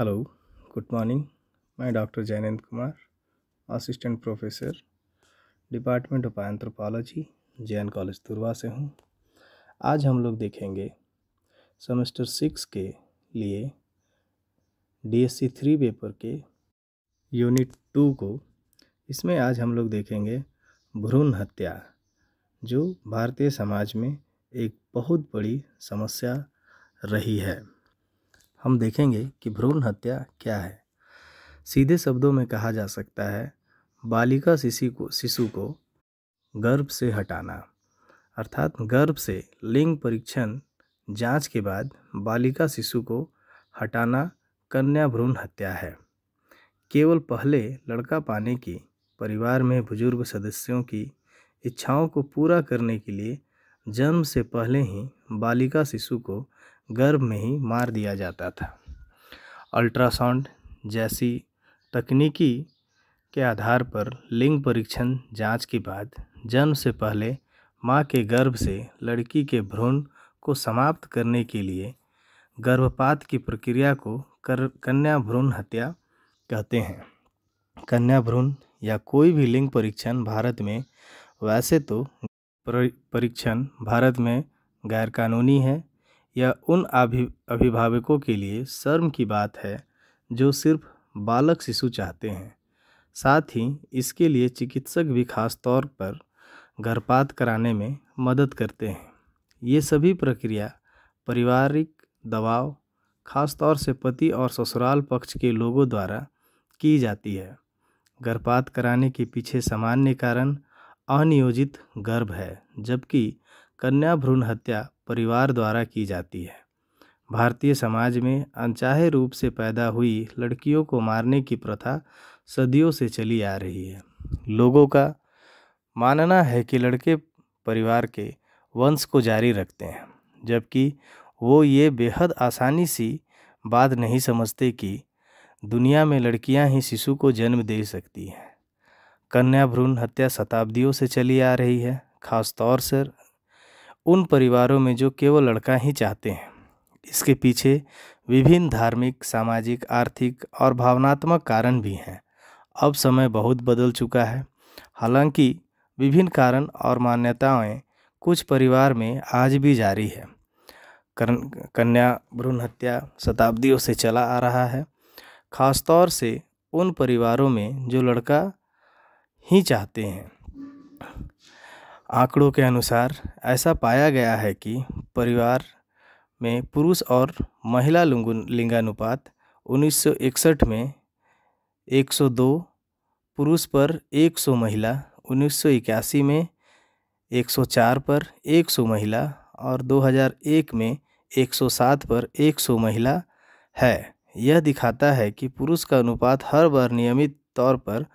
hello good morning मैं doctor Jainendra Kumar assistant professor department of anthropology Jain college Turwa से हूँ आज हम लोग देखेंगे सेमेस्टर सिक्स के लिए डीएससी थ्री पेपर के यूनिट टू को इसमें आज हम लोग देखेंगे भ्रूण हत्या जो भारतीय समाज में एक बहुत बड़ी समस्या रही है हम देखेंगे कि भ्रूण हत्या क्या है सीधे शब्दों में कहा जा सकता है बालिका शिशु को शिशु को गर्भ से हटाना अर्थात गर्भ से लिंग परीक्षण जांच के बाद बालिका शिशु को हटाना कन्या भ्रूण हत्या है केवल पहले लड़का पाने की परिवार में बुजुर्ग सदस्यों की इच्छाओं को पूरा करने के लिए जन्म से पहले ही बालिका शिशु को गर्भ में ही मार दिया जाता था अल्ट्रासाउंड जैसी तकनीकी के आधार पर लिंग परीक्षण जांच के बाद जन्म से पहले मां के गर्भ से लड़की के भ्रूण को समाप्त करने के लिए गर्भपात की प्रक्रिया को कर कन्या भ्रूण हत्या कहते हैं कन्या भ्रूण या कोई भी लिंग परीक्षण भारत में वैसे तो परीक्षण भारत में गैरकानूनी है यह उन अभि अभिभावकों के लिए शर्म की बात है जो सिर्फ बालक शिशु चाहते हैं साथ ही इसके लिए चिकित्सक भी खास तौर पर गर्भपात कराने में मदद करते हैं ये सभी प्रक्रिया पारिवारिक दबाव खासतौर से पति और ससुराल पक्ष के लोगों द्वारा की जाती है गर्भपात कराने के पीछे सामान्य कारण अनियोजित गर्भ है जबकि कन्या भ्रूण हत्या परिवार द्वारा की जाती है भारतीय समाज में अनचाहे रूप से पैदा हुई लड़कियों को मारने की प्रथा सदियों से चली आ रही है लोगों का मानना है कि लड़के परिवार के वंश को जारी रखते हैं जबकि वो ये बेहद आसानी सी बात नहीं समझते कि दुनिया में लड़कियां ही शिशु को जन्म दे सकती हैं कन्या भ्रूण हत्या शताब्दियों से चली आ रही है खासतौर से उन परिवारों में जो केवल लड़का ही चाहते हैं इसके पीछे विभिन्न धार्मिक सामाजिक आर्थिक और भावनात्मक कारण भी हैं अब समय बहुत बदल चुका है हालांकि विभिन्न कारण और मान्यताएं कुछ परिवार में आज भी जारी है कन्या भ्रूण हत्या शताब्दियों से चला आ रहा है ख़ासतौर से उन परिवारों में जो लड़का ही चाहते हैं आंकड़ों के अनुसार ऐसा पाया गया है कि परिवार में पुरुष और महिला लिंगानुपात 1961 में 102 पुरुष पर 100 महिला 1981 में 104 पर 100 महिला और 2001 में 107 पर 100 महिला है यह दिखाता है कि पुरुष का अनुपात हर बार नियमित तौर पर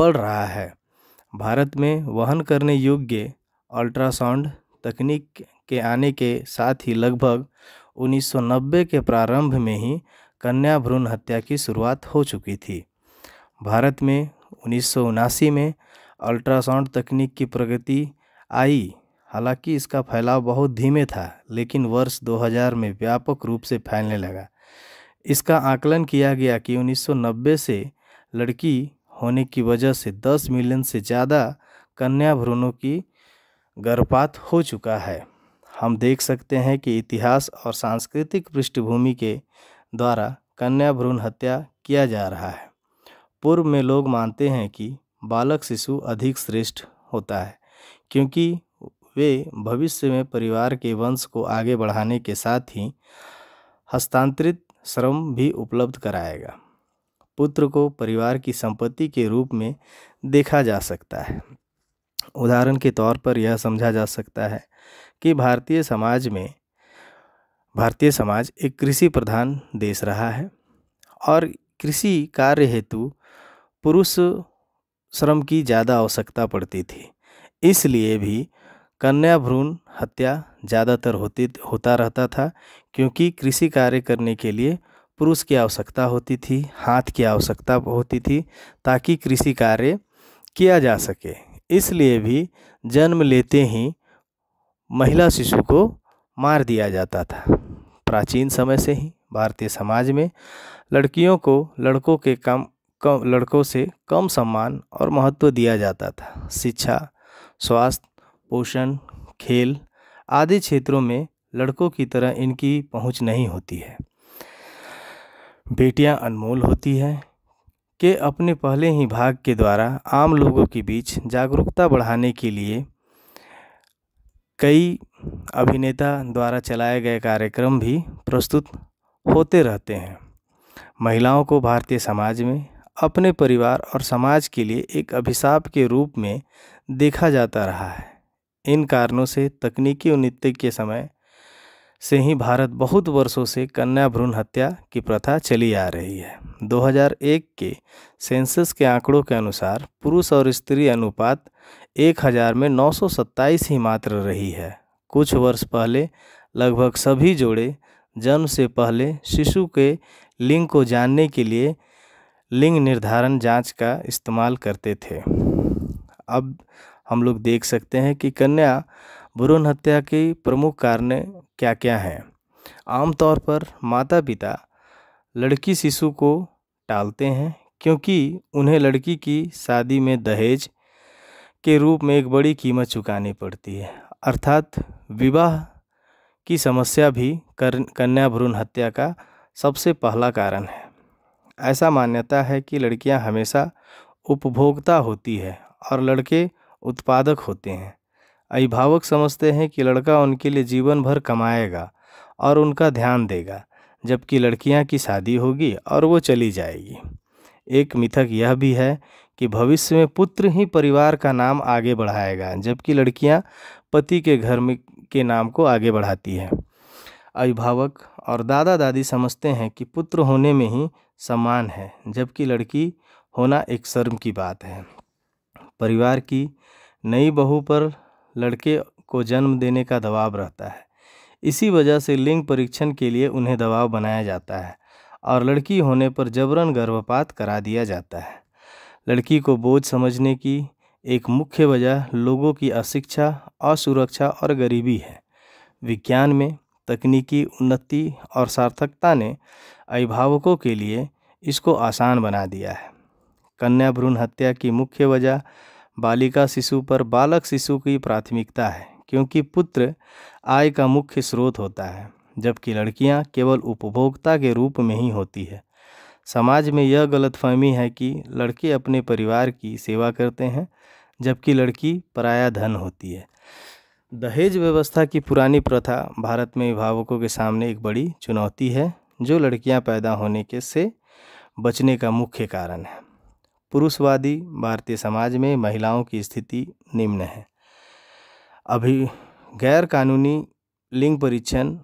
बढ़ रहा है भारत में वहन करने योग्य अल्ट्रासाउंड तकनीक के आने के साथ ही लगभग 1990 के प्रारंभ में ही कन्या भ्रूण हत्या की शुरुआत हो चुकी थी भारत में उन्नीस में अल्ट्रासाउंड तकनीक की प्रगति आई हालांकि इसका फैलाव बहुत धीमे था लेकिन वर्ष 2000 में व्यापक रूप से फैलने लगा इसका आकलन किया गया कि 1990 से लड़की होने की वजह से 10 मिलियन से ज़्यादा कन्या भ्रूणों की गर्भपात हो चुका है हम देख सकते हैं कि इतिहास और सांस्कृतिक पृष्ठभूमि के द्वारा कन्या भ्रूण हत्या किया जा रहा है पूर्व में लोग मानते हैं कि बालक शिशु अधिक श्रेष्ठ होता है क्योंकि वे भविष्य में परिवार के वंश को आगे बढ़ाने के साथ ही हस्तांतरित श्रम भी उपलब्ध कराएगा पुत्र को परिवार की संपत्ति के रूप में देखा जा सकता है उदाहरण के तौर पर यह समझा जा सकता है कि भारतीय समाज में भारतीय समाज एक कृषि प्रधान देश रहा है और कृषि कार्य हेतु पुरुष श्रम की ज़्यादा आवश्यकता पड़ती थी इसलिए भी कन्या भ्रूण हत्या ज़्यादातर होती होता रहता था क्योंकि कृषि कार्य करने के लिए पुरुष की आवश्यकता होती थी हाथ की आवश्यकता होती थी ताकि कृषि कार्य किया जा सके इसलिए भी जन्म लेते ही महिला शिशु को मार दिया जाता था प्राचीन समय से ही भारतीय समाज में लड़कियों को लड़कों के कम कम लड़कों से कम सम्मान और महत्व दिया जाता था शिक्षा स्वास्थ्य पोषण खेल आदि क्षेत्रों में लड़कों की तरह इनकी पहुंच नहीं होती है बेटियां अनमोल होती हैं के अपने पहले ही भाग के द्वारा आम लोगों के बीच जागरूकता बढ़ाने के लिए कई अभिनेता द्वारा चलाए गए कार्यक्रम भी प्रस्तुत होते रहते हैं महिलाओं को भारतीय समाज में अपने परिवार और समाज के लिए एक अभिशाप के रूप में देखा जाता रहा है इन कारणों से तकनीकी नृत्य के समय से ही भारत बहुत वर्षों से कन्या भ्रूण हत्या की प्रथा चली आ रही है 2001 के सेंसस के आंकड़ों के अनुसार पुरुष और स्त्री अनुपात 1000 में नौ ही मात्र रही है कुछ वर्ष पहले लगभग सभी जोड़े जन्म से पहले शिशु के लिंग को जानने के लिए लिंग निर्धारण जांच का इस्तेमाल करते थे अब हम लोग देख सकते हैं कि कन्या भ्रूण हत्या के प्रमुख कारण क्या क्या हैं आमतौर पर माता पिता लड़की शिशु को टालते हैं क्योंकि उन्हें लड़की की शादी में दहेज के रूप में एक बड़ी कीमत चुकानी पड़ती है अर्थात विवाह की समस्या भी कन्या भ्रूण हत्या का सबसे पहला कारण है ऐसा मान्यता है कि लड़कियां हमेशा उपभोक्ता होती है और लड़के उत्पादक होते हैं अभिभावक समझते हैं कि लड़का उनके लिए जीवन भर कमाएगा और उनका ध्यान देगा जबकि लड़कियां की शादी होगी और वो चली जाएगी एक मिथक यह भी है कि भविष्य में पुत्र ही परिवार का नाम आगे बढ़ाएगा जबकि लड़कियां पति के घर में के नाम को आगे बढ़ाती है अभिभावक और दादा दादी समझते हैं कि पुत्र होने में ही सम्मान है जबकि लड़की होना एक शर्म की बात है परिवार की नई बहू पर लड़के को जन्म देने का दबाव रहता है इसी वजह से लिंग परीक्षण के लिए उन्हें दबाव बनाया जाता है और लड़की होने पर जबरन गर्भपात करा दिया जाता है लड़की को बोझ समझने की एक मुख्य वजह लोगों की अशिक्षा असुरक्षा और गरीबी है विज्ञान में तकनीकी उन्नति और सार्थकता ने अभिभावकों के लिए इसको आसान बना दिया है कन्या भ्रूण हत्या की मुख्य वजह बालिका शिशु पर बालक शिशु की प्राथमिकता है क्योंकि पुत्र आय का मुख्य स्रोत होता है जबकि लड़कियां केवल उपभोक्ता के रूप में ही होती है समाज में यह गलतफहमी है कि लड़के अपने परिवार की सेवा करते हैं जबकि लड़की पराया धन होती है दहेज व्यवस्था की पुरानी प्रथा भारत में अभिभावकों के सामने एक बड़ी चुनौती है जो लड़कियां पैदा होने के से बचने का मुख्य कारण है पुरुषवादी भारतीय समाज में महिलाओं की स्थिति निम्न है अभी गैर कानूनी लिंग परीक्षण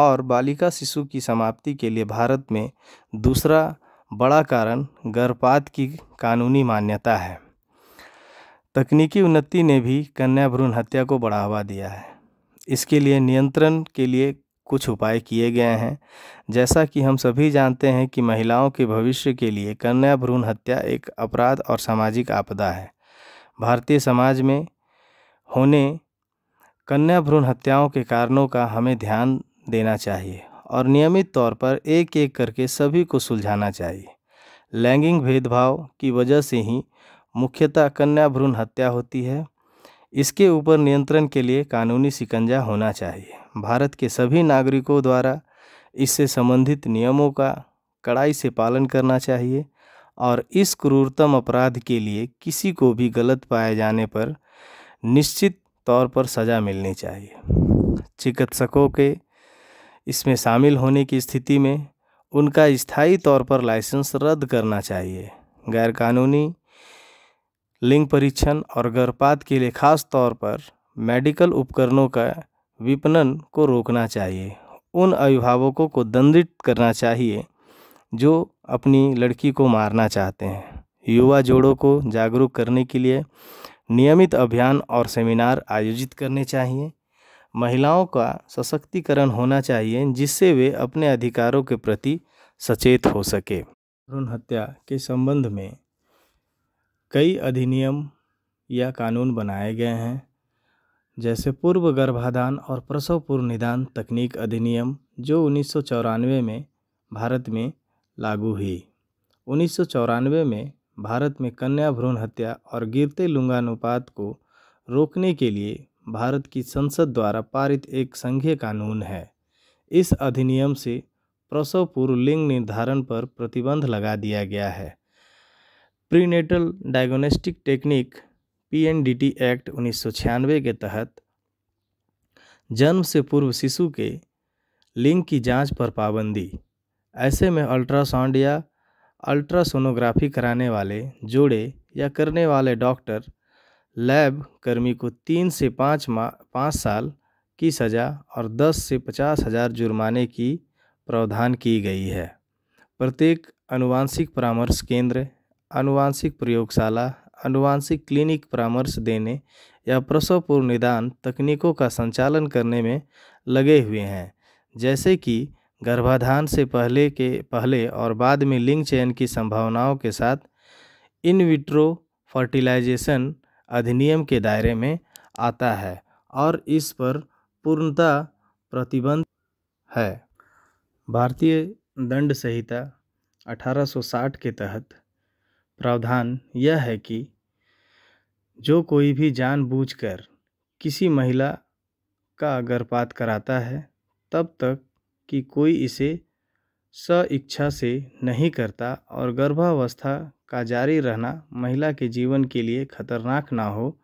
और बालिका शिशु की समाप्ति के लिए भारत में दूसरा बड़ा कारण गर्भपात की कानूनी मान्यता है तकनीकी उन्नति ने भी कन्या भ्रूण हत्या को बढ़ावा दिया है इसके लिए नियंत्रण के लिए कुछ उपाय किए गए हैं जैसा कि हम सभी जानते हैं कि महिलाओं के भविष्य के लिए कन्या भ्रूण हत्या एक अपराध और सामाजिक आपदा है भारतीय समाज में होने कन्या भ्रूण हत्याओं के कारणों का हमें ध्यान देना चाहिए और नियमित तौर पर एक एक करके सभी को सुलझाना चाहिए लैंगिक भेदभाव की वजह से ही मुख्यतः कन्या भ्रूण हत्या होती है इसके ऊपर नियंत्रण के लिए कानूनी शिकंजा होना चाहिए भारत के सभी नागरिकों द्वारा इससे संबंधित नियमों का कड़ाई से पालन करना चाहिए और इस क्रूरतम अपराध के लिए किसी को भी गलत पाए जाने पर निश्चित तौर पर सज़ा मिलनी चाहिए चिकित्सकों के इसमें शामिल होने की स्थिति में उनका स्थायी तौर पर लाइसेंस रद्द करना चाहिए गैरकानूनी लिंग परीक्षण और गर्भपात के लिए खास तौर पर मेडिकल उपकरणों का विपणन को रोकना चाहिए उन अभिभावकों को दंडित करना चाहिए जो अपनी लड़की को मारना चाहते हैं युवा जोड़ों को जागरूक करने के लिए नियमित अभियान और सेमिनार आयोजित करने चाहिए महिलाओं का सशक्तिकरण होना चाहिए जिससे वे अपने अधिकारों के प्रति सचेत हो सके भ्रूण हत्या के संबंध में कई अधिनियम या कानून बनाए गए हैं जैसे पूर्व गर्भाधान और प्रसव पूर्व निदान तकनीक अधिनियम जो उन्नीस में भारत में लागू हुई उन्नीस में भारत में कन्या भ्रूण हत्या और गिरते लिंगानुपात को रोकने के लिए भारत की संसद द्वारा पारित एक संघीय कानून है इस अधिनियम से प्रसव पूर्व लिंग निर्धारण पर प्रतिबंध लगा दिया गया है prenatal diagnostic technique PNDT act उन्नीस के तहत जन्म से पूर्व शिशु के लिंग की जांच पर पाबंदी ऐसे में अल्ट्रासाउंड या अल्ट्रासोनोग्राफी कराने वाले जोड़े या करने वाले डॉक्टर लैब कर्मी को तीन से पाँच माह पाँच साल की सज़ा और दस से पचास हज़ार जुर्माने की प्रावधान की गई है प्रत्येक अनुवांशिक परामर्श केंद्र अनुवांशिक प्रयोगशाला अनुवांशिक क्लिनिक परामर्श देने या प्रसव पूर्व निदान तकनीकों का संचालन करने में लगे हुए हैं जैसे कि गर्भाधान से पहले के पहले और बाद में लिंग चयन की संभावनाओं के साथ इन विट्रो फर्टिलाइजेशन अधिनियम के दायरे में आता है और इस पर पूर्णतः प्रतिबंध है भारतीय दंड संहिता 1860 के तहत प्रावधान यह है कि जो कोई भी जानबूझकर किसी महिला का गर्भपात कराता है तब तक कि कोई इसे स इच्छा से नहीं करता और गर्भावस्था का जारी रहना महिला के जीवन के लिए खतरनाक ना हो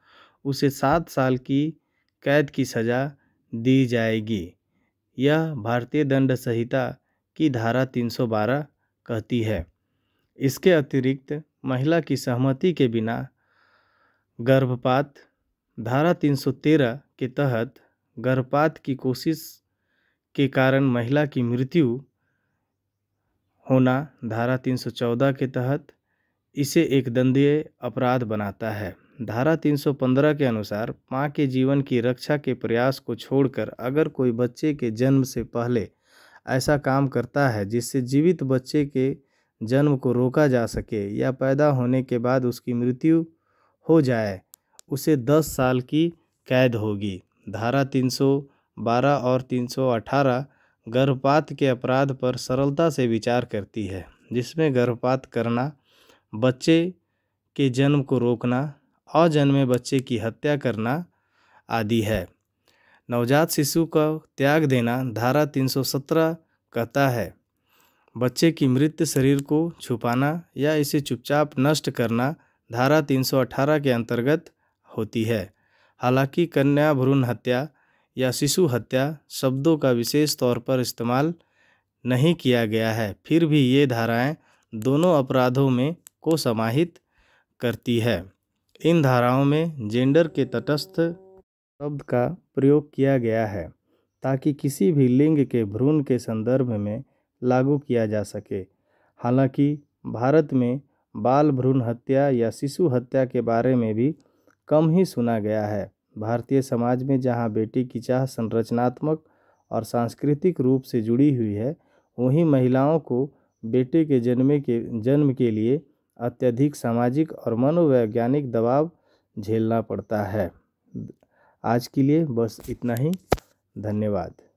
उसे सात साल की कैद की सज़ा दी जाएगी यह भारतीय दंड संहिता की धारा 312 कहती है इसके अतिरिक्त महिला की सहमति के बिना गर्भपात धारा 313 के तहत गर्भपात की कोशिश के कारण महिला की मृत्यु होना धारा 314 के तहत इसे एक दंडीय अपराध बनाता है धारा 315 के अनुसार मां के जीवन की रक्षा के प्रयास को छोड़कर अगर कोई बच्चे के जन्म से पहले ऐसा काम करता है जिससे जीवित बच्चे के जन्म को रोका जा सके या पैदा होने के बाद उसकी मृत्यु हो जाए उसे दस साल की कैद होगी धारा 312 और 318 गर्भपात के अपराध पर सरलता से विचार करती है जिसमें गर्भपात करना बच्चे के जन्म को रोकना अजन्मे बच्चे की हत्या करना आदि है नवजात शिशु का त्याग देना धारा 317 कहता है बच्चे की मृत शरीर को छुपाना या इसे चुपचाप नष्ट करना धारा 318 के अंतर्गत होती है हालांकि कन्या भ्रूण हत्या या शिशु हत्या शब्दों का विशेष तौर पर इस्तेमाल नहीं किया गया है फिर भी ये धाराएं दोनों अपराधों में को समाहित करती है इन धाराओं में जेंडर के तटस्थ शब्द का प्रयोग किया गया है ताकि किसी भी लिंग के भ्रूण के संदर्भ में लागू किया जा सके हालांकि भारत में बाल भ्रूण हत्या या शिशु हत्या के बारे में भी कम ही सुना गया है भारतीय समाज में जहाँ बेटी की चाह संरचनात्मक और सांस्कृतिक रूप से जुड़ी हुई है वहीं महिलाओं को बेटे के जन्मे के जन्म के लिए अत्यधिक सामाजिक और मनोवैज्ञानिक दबाव झेलना पड़ता है आज के लिए बस इतना ही धन्यवाद